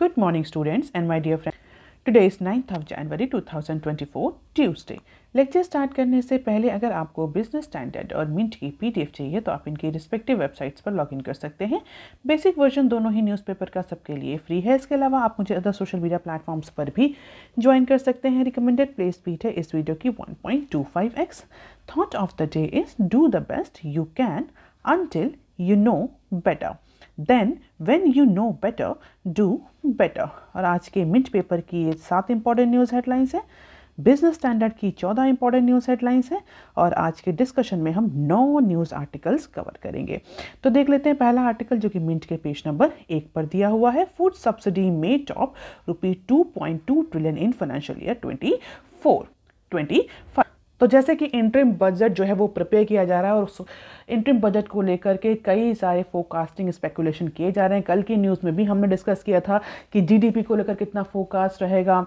Good morning students and my dear friends. Today is 9th of January 2024 Tuesday. Lecture start करने से पहले अगर आपको बिजनेस स्टैंडर्ड और मिंट की पीडीएफ चाहिए तो आप इनकी रिस्पेक्टिव वेबसाइट्स पर लॉगिन कर सकते हैं बेसिक वर्जन दोनों ही न्यूज़पेपर का सबके लिए फ्री है इसके अलावा आप मुझे अदर सोशल मीडिया प्लेटफॉर्म्स पर भी ज्वाइन कर सकते हैं रिकमेंडेड प्लेस पीठ है इस वीडियो की one thought of the day is do the best you can until you know better then when you know better do better और आज के मिड पेपर की ये सात इंपॉर्टेंट न्यूज़ हेडलाइंस है बिजनेस स्टैंडर्ड की चौदह इंपॉर्टेंट न्यूज़ हेडलाइंस हैं और आज के डिस्कशन में हम नौ न्यूज़ आर्टिकल्स कवर करेंगे तो देख लेते हैं पहला आर्टिकल जो कि मिंट के पेज नंबर एक पर दिया हुआ है फूड सब्सिडी में top rupee two point two trillion in financial year twenty four twenty five तो जैसे कि इंट्रीम बजट जो है वो प्रिपेयर किया जा रहा है और इंट्रीम बजट को लेकर के कई सारे फोकास्टिंग स्पेकुलेशन किए जा रहे हैं कल की न्यूज़ में भी हमने डिस्कस किया था कि जीडीपी को लेकर कितना फोकास्ट रहेगा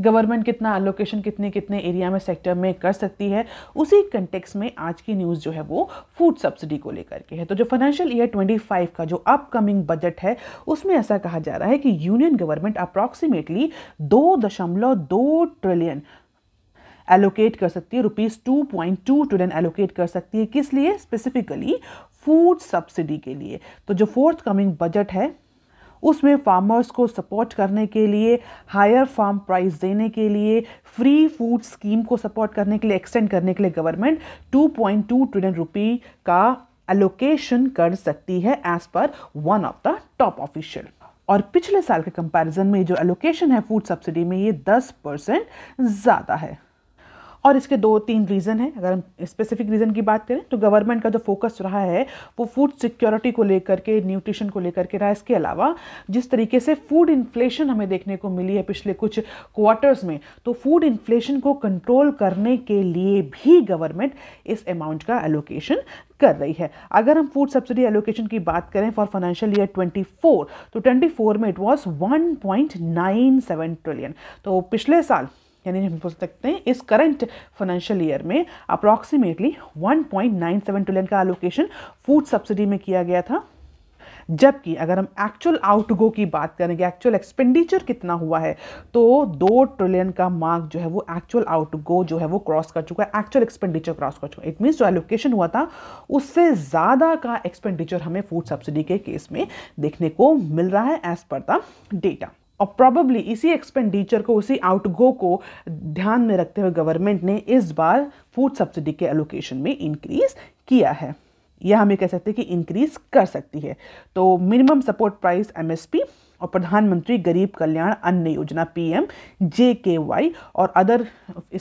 गवर्नमेंट कितना एलोकेशन कितने कितने एरिया में सेक्टर में कर सकती है उसी कंटेक्स में आज की न्यूज़ जो है वो फूड सब्सिडी को लेकर के है तो जो फाइनेंशियल ईयर 25 का जो अपकमिंग बजट है उसमें ऐसा कहा जा रहा है कि यूनियन गवर्नमेंट अप्रॉक्सीमेटली दो दशमलव दो ट्रिलियन एलोकेट कर सकती है rupees two point two trillion allocate कर सकती है किस लिए स्पेसिफिकली फूड सब्सिडी के लिए तो जो फोर्थ कमिंग बजट है उसमें फार्मर्स को सपोर्ट करने के लिए हायर फार्म प्राइस देने के लिए फ्री फूड स्कीम को सपोर्ट करने के लिए एक्सटेंड करने के लिए गवर्नमेंट 2.2 ट्रिलियन रुपी का एलोकेशन कर सकती है as per one of the top official और पिछले साल के कंपैरिजन में जो एलोकेशन है फूड सब्सिडी में ये 10 परसेंट ज़्यादा है और इसके दो तीन रीज़न हैं अगर हम स्पेसिफिक रीज़न की बात करें तो गवर्नमेंट का जो फोकस रहा है वो फूड सिक्योरिटी को लेकर के न्यूट्रिशन को लेकर के रहा है इसके अलावा जिस तरीके से फूड इन्फ्लेशन हमें देखने को मिली है पिछले कुछ क्वार्टर्स में तो फूड इन्फ्लेशन को कंट्रोल करने के लिए भी गवर्नमेंट इस अमाउंट का एलोकेशन कर रही है अगर हम फूड सब्सिडी एलोकेशन की बात करें फॉर फाइनेंशियल ईयर 24 तो 24 में इट वाज 1.97 ट्रिलियन तो पिछले साल यानी हम बोल सकते हैं इस करंट फाइनेंशियल ईयर में अप्रॉक्सीमेटली 1.97 ट्रिलियन का एलोकेशन फूड सब्सिडी में किया गया था जबकि अगर हम एक्चुअल आउटगो की बात करेंगे एक्चुअल एक्सपेंडिचर कितना हुआ है तो दो ट्रिलियन का मार्क जो है वो एक्चुअल आउटगो जो है वो क्रॉस कर चुका है एक्चुअल एक्सपेंडिचर क्रॉस कर चुका है इट मीन्स जो एलोकेशन हुआ था उससे ज़्यादा का एक्सपेंडिचर हमें फूड सब्सिडी के केस में देखने को मिल रहा है एज पर द डेटा और प्रॉबली इसी एक्सपेंडिचर को उसी आउटगो को ध्यान में रखते हुए गवर्नमेंट ने इस बार फूड सब्सिडी के एलोकेशन में इंक्रीज किया है यह हम ये कह सकते हैं कि इंक्रीज कर सकती है तो मिनिमम सपोर्ट प्राइस एमएसपी और प्रधानमंत्री गरीब कल्याण अन्न योजना पीएम जेकेवाई और अदर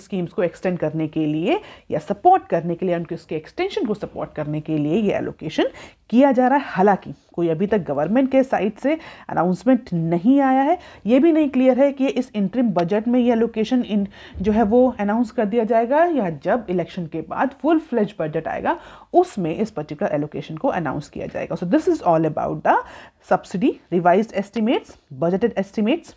स्कीम्स को एक्सटेंड करने के लिए या सपोर्ट करने के लिए उनके उसके एक्सटेंशन को सपोर्ट करने के लिए ये एलोकेशन किया जा रहा है हालांकि कोई अभी तक गवर्नमेंट के साइड से अनाउंसमेंट नहीं आया है ये भी नहीं क्लियर है कि इस इंटरिम बजट में यह लोकेशन इन जो है वो अनाउंस कर दिया जाएगा या जब इलेक्शन के बाद फुल फ्लेज बजट आएगा उसमें इस पर्टिकुलर एलोकेशन को अनाउंस किया जाएगा so this is all about the subsidy revise estimates budgeted estimates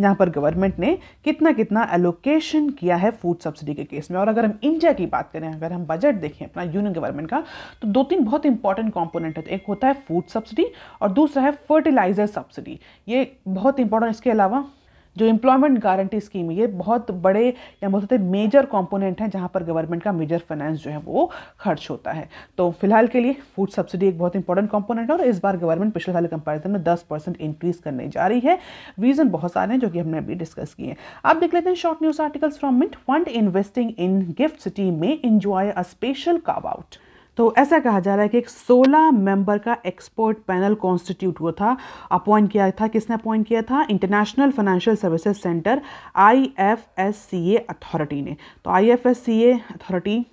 जहाँ पर गवर्नमेंट ने कितना कितना एलोकेशन किया है फूड सब्सिडी के केस में और अगर हम इंडिया की बात करें अगर हम बजट देखें अपना यूनियन गवर्नमेंट का तो दो तीन बहुत इंपॉर्टेंट कॉम्पोनेंट है एक होता है फूड सब्सिडी और दूसरा है फर्टिलाइज़र सब्सिडी ये बहुत इंपॉर्टेंट इसके अलावा जो एम्प्लॉयमेंट गारंटी स्कीम है ये बहुत बड़े या बोल सकते मेजर कॉम्पोनेंट हैं जहाँ पर गवर्नमेंट का मेजर फाइनेंस जो है वो खर्च होता है तो फिलहाल के लिए फूड सब्सिडी एक बहुत इंपॉर्टेंट कॉम्पोनेंट है और इस बार गवर्नमेंट पिछले साल कंपेरिजन में दस परसेंट इंक्रीज करने जा रही है रीज़न बहुत सारे हैं जो कि हमने अभी डिस्कस किए हैं आप देख लेते हैं short news articles from Mint fund investing in GIFT City में enjoy a special carve out तो ऐसा कहा जा रहा है कि एक 16 मेंबर का एक्सपर्ट पैनल कॉन्स्टिट्यूट हुआ था अपॉइंट किया था किसने अपॉइंट किया था international financial services centre I F S C A authority ने तो I F S C A authority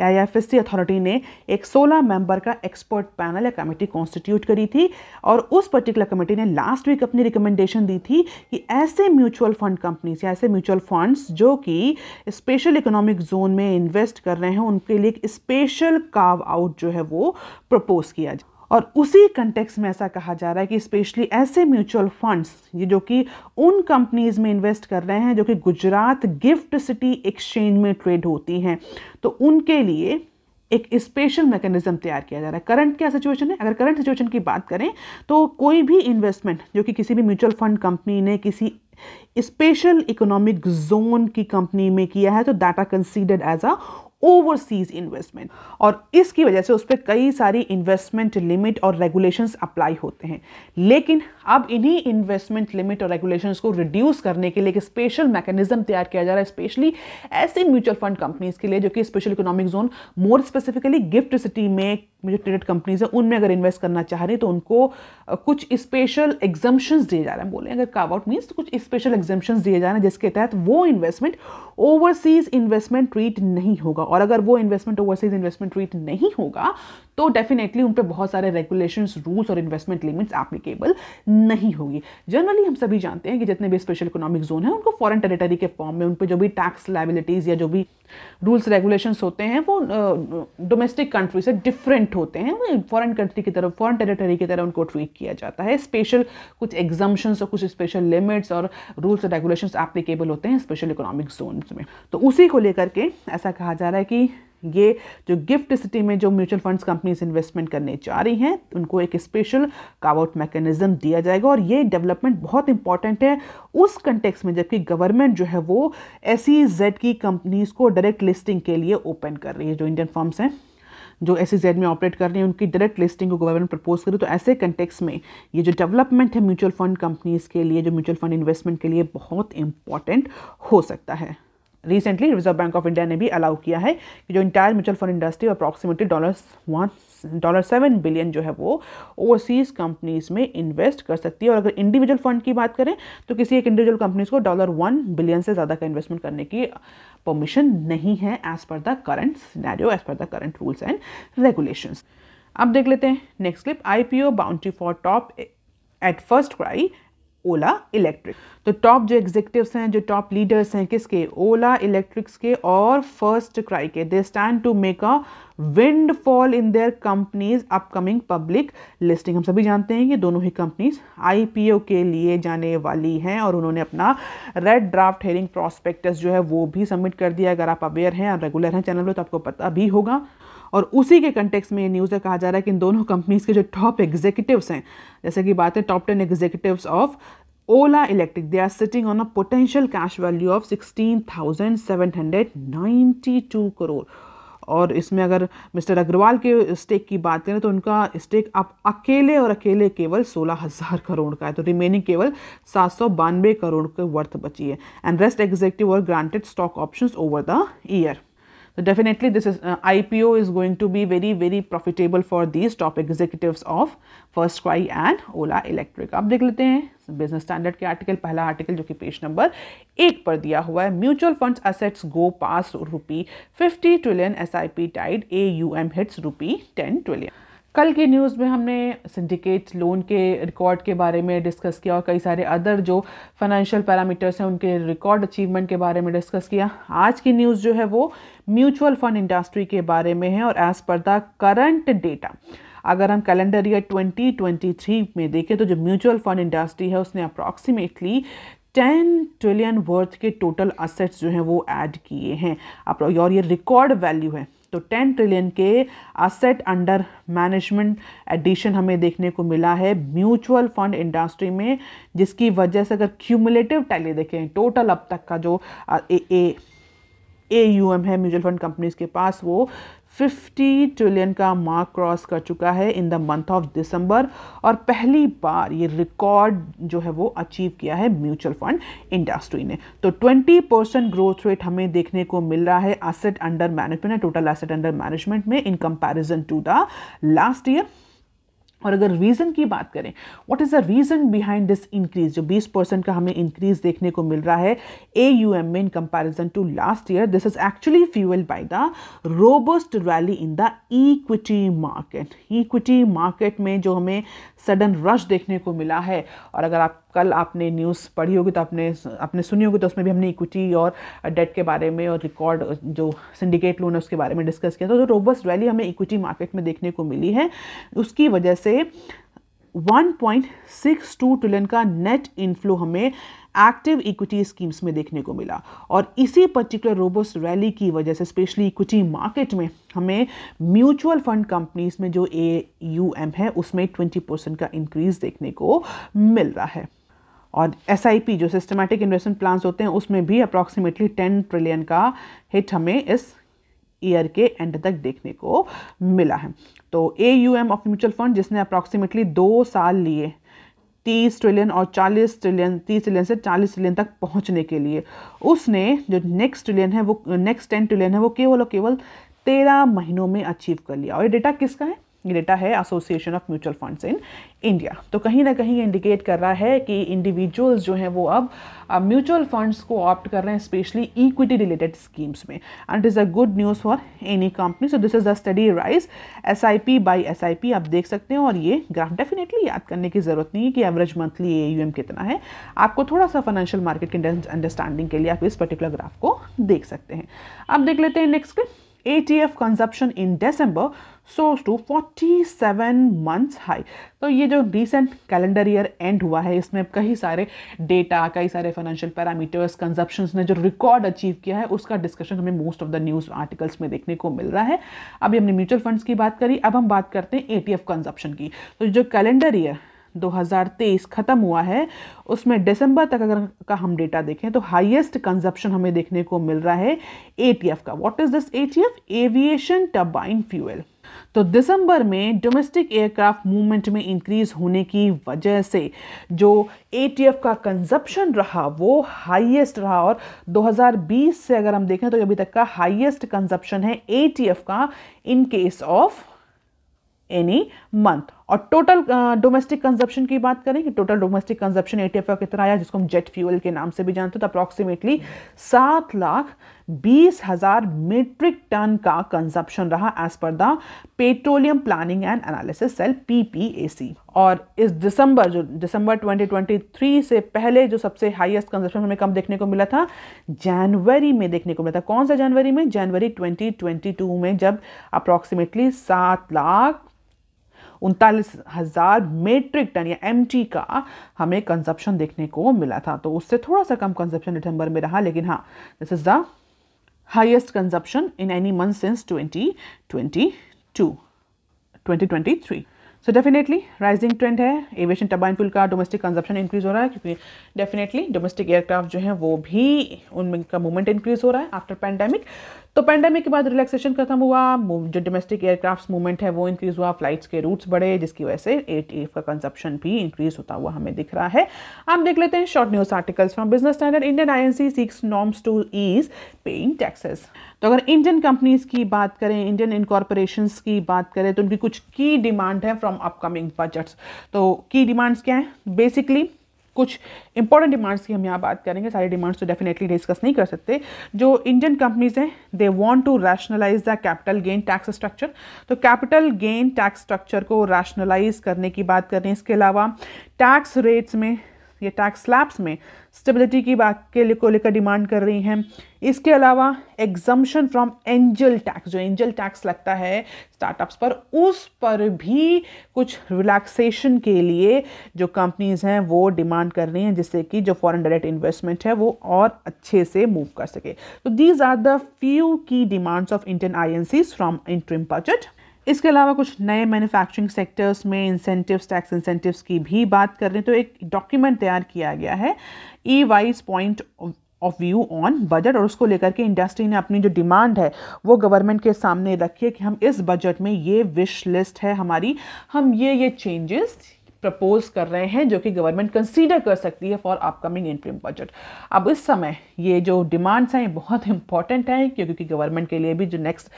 या आई अथॉरिटी ने एक 16 मेंबर का एक्सपर्ट पैनल या कमेटी कॉन्स्टिट्यूट करी थी और उस पर्टिकुलर कमेटी ने लास्ट वीक अपनी रिकमेंडेशन दी थी कि ऐसे म्यूचुअल फंड कंपनीज या ऐसे म्यूचुअल फंड्स जो कि स्पेशल इकोनॉमिक जोन में इन्वेस्ट कर रहे हैं उनके लिए एक स्पेशल काव आउट जो है वो प्रपोज किया जाए और उसी कंटेक्स में ऐसा कहा जा रहा है कि स्पेशली ऐसे म्यूचुअल फंड्स ये जो कि उन कंपनीज में इन्वेस्ट कर रहे हैं जो कि गुजरात गिफ्ट सिटी एक्सचेंज में ट्रेड होती हैं तो उनके लिए एक स्पेशल मैकेनिज्म तैयार किया जा रहा है करंट क्या सिचुएशन है अगर करंट सिचुएशन की बात करें तो कोई भी इन्वेस्टमेंट जो कि किसी भी म्यूचुअल फंड कंपनी ने किसी स्पेशल इकोनॉमिक जोन की कंपनी में किया है तो data considered as a overseas investment और इसकी वजह से उस पर कई सारी इन्वेस्टमेंट लिमिट और रेगुलेशन अप्लाई होते हैं लेकिन अब इन्हीं इन्वेस्टमेंट लिमिट और रेगुलेशन को रिड्यूस करने के लिए एक स्पेशल मैकेनिज्म तैयार किया जा रहा है स्पेशली ऐसे म्यूचुअल फंड कंपनीज के लिए जो कि special economic zone more specifically GIFT City में जो ट्रेडेड कंपनीज हैं उनमें अगर इन्वेस्ट करना चाह रहे हैं तो उनको कुछ स्पेशल एग्जाम्पन्स दिए जा रहे हैं बोले अगर काव आउट मीन्स तो कुछ स्पेशल एग्जाम्पन्स दिए जा रहे हैं जिसके तहत वो इन्वेस्टमेंट ओवरसीज इन्वेस्टमेंट ट्रीट नहीं होगा और अगर वो इन्वेस्टमेंट ओवरसीज इन्वेस्टमेंट ट्रीट नहीं होगा तो डेफिनेटली उन पर बहुत सारे रेगुलेशन रूल्स और इन्वेस्टमेंट लिमिट्स एप्लीकेबल नहीं होगी जनरली हम सभी जानते हैं कि जितने भी स्पेशल इकोनॉमिक जोन है उनको फॉरन टेरिटरी के फॉर्म में उन पर जो भी टैक्स लाइबिलिटीज़ या जो भी रूल्स रेगुलेशंस होते हैं वो डोमेस्टिक कंट्री से डिफरेंट होते हैं फॉरन कंट्री की तरफ फॉरन टेरिटरी की तरह उनको ट्रीट किया जाता है स्पेशल कुछ एग्जाम्शंस और कुछ स्पेशल लिमिट्स और रूल्स और रेगुलेशन एप्लीकेबल होते हैं स्पेशल इकोनॉमिक जोन में तो उसी को लेकर के ऐसा कहा जा रहा है कि ये जो गिफ्ट सिटी में जो म्यूचुअल फंड्स कंपनीज इन्वेस्टमेंट करने जा रही हैं उनको एक स्पेशल कावआउट मैकेनिज्म दिया जाएगा और ये डेवलपमेंट बहुत इंपॉर्टेंट है उस कंटेक्स में जबकि गवर्नमेंट जो है वो एस e की कंपनीज को डायरेक्ट लिस्टिंग के लिए ओपन कर रही है जो इंडियन फर्म्स हैं जो एस e में ऑपरेट कर रहे हैं उनकी डायरेक्ट लिस्टिंग को गवर्नमेंट प्रपोज करे तो ऐसे कंटेक्स में ये जो डेवलपमेंट है म्यूचुअल फंड कंपनीज़ के लिए जो म्यूचुअल फंड इन्वेस्टमेंट के लिए बहुत इंपॉर्टेंट हो सकता है recently Reserve Bank of India ने भी अलाउ किया है कि जो entire mutual fund industry approximately dollar one dollar seven billion जो है वो ओवरसीज कंपनीज में इन्वेस्ट कर सकती है और अगर इंडिविजुअल फंड की बात करें तो किसी एक इंडिविजुअल कंपनीज को डॉलर वन बिलियन से ज़्यादा का इन्वेस्टमेंट करने की परमिशन नहीं है as per the current scenario as per the current rules and regulations अब देख लेते हैं next clip I P O boundary for top at FirstCry Ola Electric तो टॉप जो एग्जीक्यूटिव हैं जो टॉप लीडर्स हैं किसके ओला इलेक्ट्रिक्स के और फर्स्ट क्राई के they stand to make a fall in their companies upcoming public listing हम सभी जानते हैं कि दोनों ही कंपनीज आईपीओ के लिए जाने वाली हैं और उन्होंने अपना रेड ड्राफ्ट हेयरिंग प्रॉस्पेक्टस जो है वो भी सबमिट कर दिया अगर आप अवेयर हैं और रेगुलर हैं चैनल में तो आपको पता भी होगा और उसी के कंटेक्स में ये न्यूज़ कहा जा रहा है कि इन दोनों कंपनीज़ के जो टॉप एग्जीक्यूटिव हैं जैसे कि बात है top ten executive of Ola Electric they are on a potential cash value of sixteen thousand seven hundred of two crore और इसमें अगर मिस्टर अग्रवाल के स्टेक की बात करें तो उनका स्टेक अब अकेले और अकेले केवल सोलह हज़ार करोड़ का है तो रिमेनिंग केवल सात सौ बानवे करोड़ के वर्थ बची है एंड रेस्ट एग्जेक्टिव और granted stock option over the year So definitely this is uh, IPO is going to be very very profitable for these top executives of First Cry and Ola Electric. अब देख लेते हैं Business standard ke article pehla article jo ki page number 1 par diya hua hai mutual funds assets go past rupee 50 trillion sip tied aum hits rupee 10 trillion कल की news में हमने syndicate loan के record के बारे में discuss किया और कई सारे अदर जो फाइनेंशियल पैरामीटर्स हैं उनके रिकॉर्ड अचीवमेंट के बारे में डिस्कस किया आज की न्यूज़ जो है वो म्यूचुअल फंड इंडस्ट्री के बारे में है और as per the current data अगर हम कैलेंडर ईयर 2023 में देखें तो जो म्यूचुअल फंड इंडस्ट्री है उसने अप्रॉक्सीमेटली टेन ट्रिलियन वर्थ के टोटल असेट्स जो हैं वो ऐड किए हैं और ये रिकॉर्ड वैल्यू है तो 10 ट्रिलियन के असेट अंडर मैनेजमेंट एडिशन हमें देखने को मिला है म्यूचुअल फंड इंडस्ट्री में जिसकी वजह से अगर क्यूमुलेटिव टैली देखें टोटल अब तक का जो A A A U M है म्यूचुअल फंड कंपनीज के पास वो 50 ट्रिलियन का मार्क क्रॉस कर चुका है in the month of December और पहली बार ये रिकॉर्ड जो है वो अचीव किया है म्यूचुअल फंड इंडस्ट्री ने तो 20 परसेंट ग्रोथ रेट हमें देखने को मिल रहा है asset under management total asset under management में in comparison to the last year और अगर रीज़न की बात करें what is the reason behind this increase जो 20 परसेंट का हमें इंक्रीज देखने को मिल रहा है ए यू एम में in comparison to last year this is actually fuelled by the robust rally in the equity market equity market में जो हमें सडन रश देखने को मिला है और अगर आप कल आपने न्यूज़ पढ़ी होगी तो आपने आपने सुनी होगी तो उसमें भी हमने इक्विटी और डेट के बारे में और रिकॉर्ड जो सिंडिकेट लोन है उसके बारे में डिस्कस किया था तो, तो रोबस वैली हमें इक्विटी मार्केट में देखने को मिली है उसकी वजह से 1.62 ट्रिलियन का नेट इनफ्लो हमें एक्टिव इक्विटी स्कीम्स में देखने को मिला और इसी पर्टिकुलर रोबोस रैली की वजह से स्पेशली इक्विटी मार्केट में हमें म्यूचुअल फंड कंपनीज में जो ए यू एम है उसमें ट्वेंटी परसेंट का इंक्रीज देखने को मिल रहा है और एस आई पी जो सिस्टमेटिक इन्वेस्टमेंट प्लान्स होते हैं उसमें भी अप्रॉक्सीमेटली टेन ट्रिलियन का हिट हमें इस ईयर के एंड तक देखने को मिला है तो A U M of mutual fund जिसने अप्रॉक्सीमेटली दो साल लिए तीस ट्रिलियन और चालीस ट्रिलियन तीस ट्रिलियन से चालीस ट्रिलियन तक पहुंचने के लिए उसने जो नेक्स्ट ट्रिलियन है वो नेक्स्ट टेन ट्रिलियन है वो केवल और केवल तेरह महीनों में अचीव कर लिया और ये डेटा किसका है ये डेटा है Association of Mutual Funds in India तो कहीं ना कहीं ये इंडिकेट कर रहा है कि इंडिविजुअल्स जो हैं वो अब म्यूचुअल फंड्स को ऑप्ट कर रहे हैं स्पेशली इक्विटी रिलेटेड स्कीम्स में and it is a good news for any company so this is a steady rise S I P by S I P आप देख सकते हैं और ये ग्राफ डेफिनेटली याद करने की ज़रूरत नहीं है कि average monthly A U M कितना है आपको थोड़ा सा फाइनेंशियल मार्केट के अंडरस्टैंडिंग के लिए आप इस पर्टिकुलर ग्राफ को देख सकते हैं अब देख लेते हैं next clip ATF consumption in December so two forty seven months high तो ये जो रिसेंट कैलेंडर ईयर एंड हुआ है इसमें कई सारे डेटा कई सारे फाइनेंशियल पैरामीटर्स कंजप्शन ने जो रिकॉर्ड अचीव किया है उसका डिस्कशन हमें most of the news articles में देखने को मिल रहा है अभी हमने म्यूचुअल फंड्स की बात करी अब हम बात करते हैं ए टी कंजप्शन की तो जो कैलेंडर ईयर 2023 ख़त्म हुआ है उसमें दिसंबर तक अगर का हम डेटा देखें तो हाईएस्ट कंजप्शन हमें देखने को मिल रहा है ए का what is this uh aviation turbine fuel तो दिसंबर में डोमेस्टिक एयरक्राफ्ट मूवमेंट में इंक्रीज होने की वजह से जो ए का कंजप्शन रहा वो हाईएस्ट रहा और 2020 से अगर हम देखें तो अभी तक का हाईएस्ट कंजप्शन है ए का in case of any month और टोटल डोमेस्टिक कंजप्शन की बात करें कि टोटल डोमेस्टिक कंजप्शन ए का कितना आया जिसको हम जेट फ्यूल के नाम से भी जानते हैं तो अप्रॉक्सीमेटली सात लाख बीस हजार मीट्रिक टन का कंजप्शन रहा as per the Petroleum Planning and Analysis Cell P और इस दिसंबर जो दिसंबर 2023 से पहले जो सबसे हाईएस्ट कंजप्शन हमें कम देखने को मिला था जनवरी में देखने को मिला था कौन सा जनवरी में जनवरी 2022 में जब अप्रॉक्सीमेटली सात लाख उनतालीस हज़ार मेट्रिक टन या एम का हमें कंजप्शन देखने को मिला था तो उससे थोड़ा सा कम कंजप्शन दिसंबर में रहा लेकिन हाँ this is the highest consumption in any month since twenty twenty two twenty twenty three so definitely rising trend है एविएशन टर्बाइन फ्यूल का डोमेस्टिक कंजप्शन इंक्रीज हो रहा है क्योंकि डेफिनेटली डोमेस्टिक एयरक्राफ्ट जो है वो भी उनका मूवमेंट इंक्रीज हो रहा है आफ्टर पैंडेमिक तो पैंडेमिक के बाद रिलैक्सेशन खत्म हुआ जो डोमेस्टिक एयरक्राफ्ट मूवमेंट है वो इंक्रीज हुआ फ्लाइट्स के रूट्स बढ़े जिसकी वजह से एट एफ का कंजप्शन भी इंक्रीज होता हुआ हमें दिख रहा है आप देख लेते हैं short news articles from Business Standard Indian I N C seeks norms to ease paying taxes तो अगर इंडियन कंपनीज़ की बात करें इंडियन इनकॉर्पोरेशंस की बात करें तो उनकी कुछ की डिमांड है फ्रॉम अपकमिंग बजट्स तो की डिमांड्स क्या हैं बेसिकली कुछ इंपॉर्टेंट डिमांड्स की हम यहाँ बात करेंगे सारी डिमांड्स तो डेफिनेटली डिस्कस नहीं कर सकते जो इंडियन कंपनीज हैं they want to rationalise the capital gain tax structure तो कैपिटल गेन टैक्स स्ट्रक्चर को रैशनलाइज करने की बात करें इसके अलावा टैक्स रेट्स में ये टैक्स स्लैब्स में स्टेबिलिटी की बात के लिए को लेकर डिमांड कर रही हैं इसके अलावा एग्जम्पन फ्रॉम एंजल टैक्स जो एंजल टैक्स लगता है स्टार्टअप्स पर उस पर भी कुछ रिलैक्सेशन के लिए जो कंपनीज हैं वो डिमांड कर रही हैं जिससे कि जो फॉरेन डायरेक्ट इन्वेस्टमेंट है वो और अच्छे से मूव कर सके तो these are the few key demands of Indian I from interim budget इसके अलावा कुछ नए मैन्युफैक्चरिंग सेक्टर्स में इंसेंटिव्स टैक्स इंसेंटिव्स की भी बात कर रहे हैं तो एक डॉक्यूमेंट तैयार किया गया है E Y's point of view on budget और उसको लेकर के इंडस्ट्री ने अपनी जो डिमांड है वो गवर्नमेंट के सामने रखी है कि हम इस बजट में ये विश लिस्ट है हमारी हम ये ये चेंजेस प्रपोज कर रहे हैं जो कि गवर्नमेंट कंसीडर कर सकती है फॉर अपकमिंग इंटरिम बजट अब इस समय ये जो डिमांड्स हैं बहुत इंपॉर्टेंट हैं क्योंकि गवर्नमेंट के लिए भी जो नेक्स्ट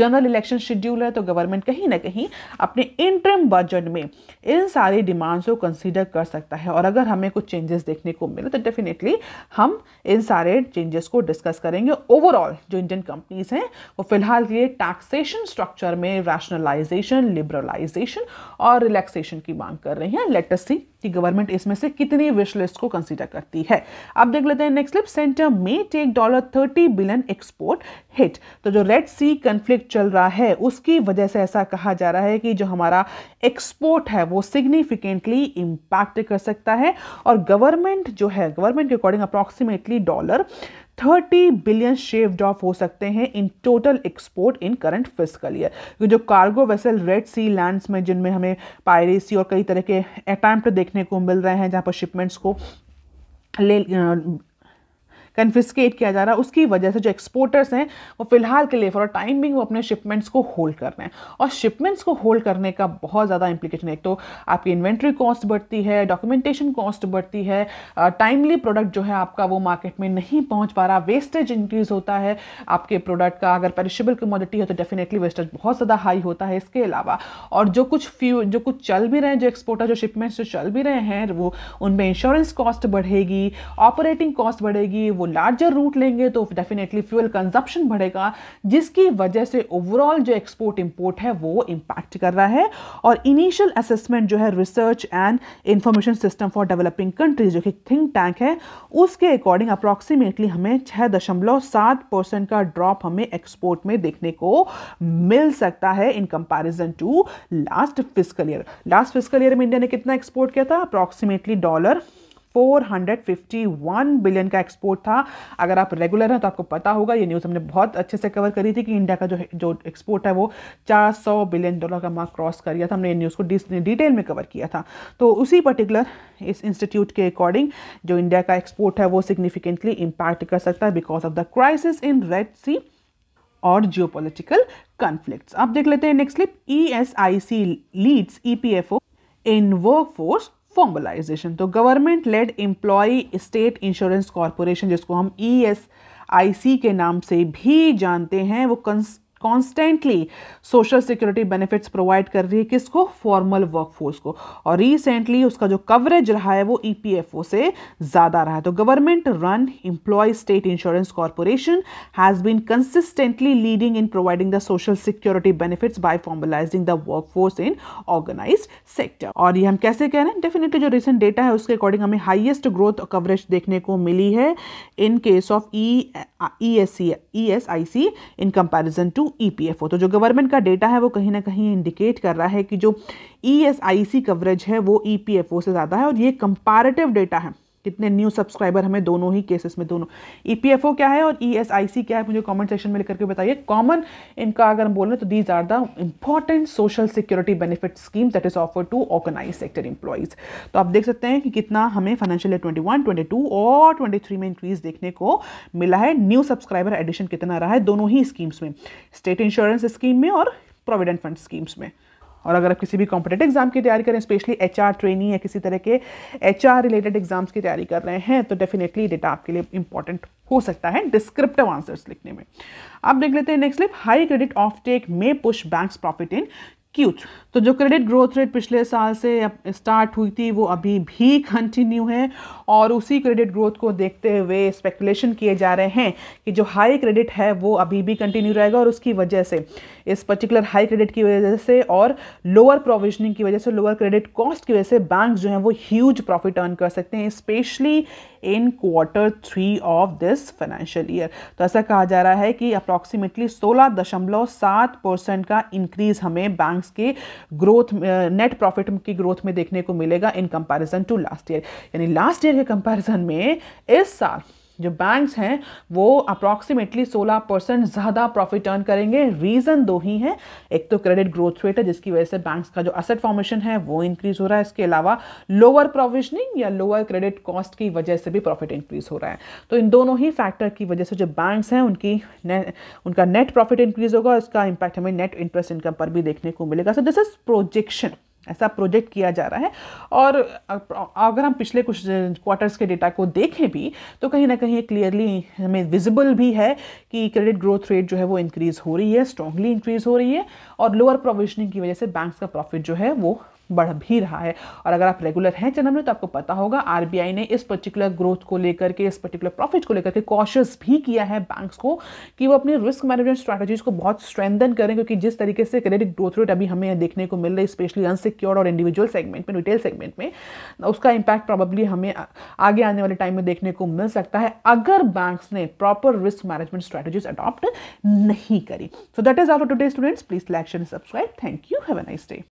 जनरल इलेक्शन शेड्यूल है तो गवर्नमेंट कहीं ना कहीं अपने इंटरिम बजट में इन सारी डिमांड्स को कंसीडर कर सकता है और अगर हमें कुछ चेंजेस देखने को मिले तो डेफिनेटली हम इन सारे चेंजेस को डिस्कस करेंगे ओवरऑल जो इंडियन कंपनीज हैं वो फिलहाल के लिए टैक्सेशन स्ट्रक्चर में रैशनलाइजेशन लिबरलाइजेशन और रिलैक्सेशन की मांग कर रही हैं हैं लेट अस सी कि गवर्नमेंट इसमें से कितनी विश लिस्ट को कंसीडर करती है अब देख लेते हैं नेक्स्ट स्लिप सेंटर में take dollar thirty billion export hit तो जो रेड सी कन्फ्लिक्ट चल रहा है उसकी वजह से ऐसा कहा जा रहा है कि जो हमारा एक्सपोर्ट है वो सिग्निफिकेंटली इम्पैक्ट कर सकता है और गवर्नमेंट जो है गवर्नमेंट के according approximately dollar thirty billion shaved off हो सकते हैं in total export in current fiscal year जो cargo vessel Red Sea lanes में जिनमें हमें पायरेसी और कई तरह के अटैम्प्ट देखने को मिल रहे हैं जहाँ पर शिपमेंट्स को ले कन्फिस्केट किया जा रहा है उसकी वजह से जो एक्सपोर्टर्स हैं वो फिलहाल के लिए फॉर टाइम बिंग वो अपने शिपमेंट्स को होल्ड कर रहे हैं और शिपमेंट्स को होल्ड करने का बहुत ज़्यादा इंप्लीकेशन है एक तो आपकी इन्वेंट्री कॉस्ट बढ़ती है डॉक्यूमेंटेशन कॉस्ट बढ़ती है टाइमली प्रोडक्ट जो है आपका वो मार्केट में नहीं पहुँच पा रहा वेस्टेज इंक्रीज होता है आपके प्रोडक्ट का अगर पेरिशेबल कमोडिटी है तो डेफिनेटली वेस्टेज बहुत ज़्यादा हाई होता है इसके अलावा और जो कुछ फ्यू जो कुछ चल भी रहे हैं जो एक्सपोर्टर जो शिपमेंट्स जो चल भी रहे हैं वो उनमें इंश्योरेंस कॉस्ट बढ़ेगी ऑपरेटिंग कॉस्ट बढ़ेगी वो लार्जर रूट लेंगे तो डेफिनेटली फ्यूल कंजप्शन बढ़ेगा जिसकी वजह से ओवरऑल जो एक्सपोर्ट इम्पोर्ट है वो इम्पैक्ट कर रहा है और इनिशियल असेसमेंट जो है Research and Information System for Developing Countries जो कि थिंक टैंक है उसके अकॉर्डिंग अप्रॉक्सीमेटली हमें छः दशमलव सात परसेंट का ड्रॉप हमें एक्सपोर्ट में देखने को मिल सकता है in comparison to last fiscal year last fiscal year में इंडिया ने कितना एक्सपोर्ट किया था अप्रॉक्सीमेटली डॉलर 451 बिलियन का एक्सपोर्ट था अगर आप रेगुलर हैं तो आपको पता होगा ये न्यूज़ हमने बहुत अच्छे से कवर करी थी कि इंडिया का जो जो एक्सपोर्ट है वो 400 बिलियन डॉलर का मार्क क्रॉस कर गया था हमने ये न्यूज़ को डिटेल में कवर किया था तो उसी पर्टिकुलर इस इंस्टीट्यूट के अकॉर्डिंग जो इंडिया का एक्सपोर्ट है वो सिग्निफिकेंटली इम्पैक्ट कर सकता है because of the crisis in Red Sea और जियोपोलिटिकल कॉन्फ्लिक्ट आप देख लेते हैं next slip E S I C leads E P F O in work force formalisation तो government led employ state insurance corporation जिसको हम ई एस आई सी के नाम से भी जानते हैं वो cons constantly social security benefits provide कर रही है किसको फॉर्मल वर्कफोर्स को और रिसेंटली उसका जो कवरेज रहा है वो ईपीएफओ e से ज़्यादा रहा है तो government run employ state insurance corporation has been consistently leading in providing the social security benefits by formalising the workforce in organise sector और ये हम कैसे कह रहे हैं डेफिनेटली जो रिसेंट डेटा है उसके अकॉर्डिंग हमें हाइएस्ट ग्रोथ कवरेज देखने को मिली है in case of E E S C E S I C in comparison to EPFO e तो जो गवर्नमेंट का डेटा है वो कहीं ना कहीं इंडिकेट कर रहा है कि जो ईएसआईसी e कवरेज है वो ईपीएफओ e से ज़्यादा है और ये कंपैरेटिव डेटा है कितने न्यू सब्सक्राइबर हमें दोनों ही केसेस में दोनों ई e क्या है और ई e क्या है मुझे कमेंट सेक्शन में लिख के बताइए कॉमन इनका अगर हम बोल रहे तो these are the important social security benefit scheme that is offer to organise sector employees तो आप देख सकते हैं कि कितना हमें फाइनेंशियल ईयर ट्वेंटी टू और थ्री में इंक्रीज देखने को मिला है न्यू सब्सक्राइबर एडिशन कितना रहा है दोनों ही स्कीम्स में स्टेट इंश्योरेंस स्कीम में और प्रोविडेंट फंड स्कीम्स में और अगर आप किसी भी कॉम्पिटेटिव एग्जाम की तैयारी करें स्पेशली एच आर ट्रेनिंग या किसी तरह के एच आर रिलेटेड एग्जाम्स की तैयारी कर रहे हैं तो डेफिनेटली डेटा आपके लिए इंपॉर्टेंट हो सकता है डिस्क्रिप्टिव आंसर्स लिखने में अब देख लेते हैं next slip high credit offtake may push banks profit in क्यूच तो जो क्रेडिट ग्रोथ रेट पिछले साल से स्टार्ट हुई थी वो अभी भी कंटिन्यू है और उसी क्रेडिट ग्रोथ को देखते हुए स्पेकुलेशन किए जा रहे हैं कि जो हाई क्रेडिट है वो अभी भी कंटिन्यू रहेगा और उसकी वजह से इस पर्टिकुलर हाई क्रेडिट की वजह से और लोअर प्रोविजनिंग की वजह से लोअर क्रेडिट कॉस्ट की वजह से बैंक जो हैं वो ह्यूज प्रॉफिट अर्न कर सकते हैं especially in quarter three of this financial year तो ऐसा कहा जा रहा है कि अप्रॉक्सीमेटली सोलह दशमलव सात परसेंट का इंक्रीज हमें बैंक्स के ग्रोथ नेट प्रॉफिट की ग्रोथ में देखने को मिलेगा in comparison to last year यानी लास्ट ईयर के कंपैरिजन में इस साल जो बैंक्स हैं वो अप्रॉक्सीमेटली 16 परसेंट ज़्यादा प्रॉफिट अर्न करेंगे रीज़न दो ही हैं एक तो क्रेडिट ग्रोथ रेट है जिसकी वजह से बैंक्स का जो असेट फॉर्मेशन है वो इंक्रीज हो रहा है इसके अलावा लोअर प्रोविजनिंग या लोअर क्रेडिट कॉस्ट की वजह से भी प्रॉफिट इंक्रीज हो रहा है तो इन दोनों ही फैक्टर की वजह से जो बैंक्स हैं उनकी ने, उनका नेट प्रॉफिट इंक्रीज होगा इसका इम्पैक्ट हमें नेट इंटरेस्ट इनकम पर भी देखने को मिलेगा सो दिस इज प्रोजेक्शन ऐसा प्रोजेक्ट किया जा रहा है और अगर हम पिछले कुछ क्वार्टर्स के डेटा को देखें भी तो कहीं ना कहीं क्लियरली हमें विजिबल भी है कि क्रेडिट ग्रोथ रेट जो है वो इंक्रीज़ हो रही है स्ट्रॉन्गली इंक्रीज़ हो रही है और लोअर प्रोविजनिंग की वजह से बैंक्स का प्रॉफिट जो है वो बढ़ भी रहा है और अगर आप रेगुलर हैं चैनल में तो आपको पता होगा आर ने इस पर्टिकुलर ग्रोथ को लेकर के इस पर्टिकुलर प्रॉफिट को लेकर के कॉशस भी किया है बैंक्स को कि वो अपने रिस्क मैनेजमेंट स्ट्रैटेजीज को बहुत स्ट्रेंथन करें क्योंकि जिस तरीके से क्रेडिट ग्रोथ रेट अभी हमें देखने को मिल रही है स्पेशली अनसिक्योर्ड और इंडिविजुअल सेगमेंट में रिटेल सेगमेंट में उसका इंपैक्ट प्रॉबली हमें आगे आने वाले टाइम में देखने को मिल सकता है अगर बैंक्स ने proper risk management strategies adopt नहीं करी so that is our today students please like share subscribe thank you have a nice day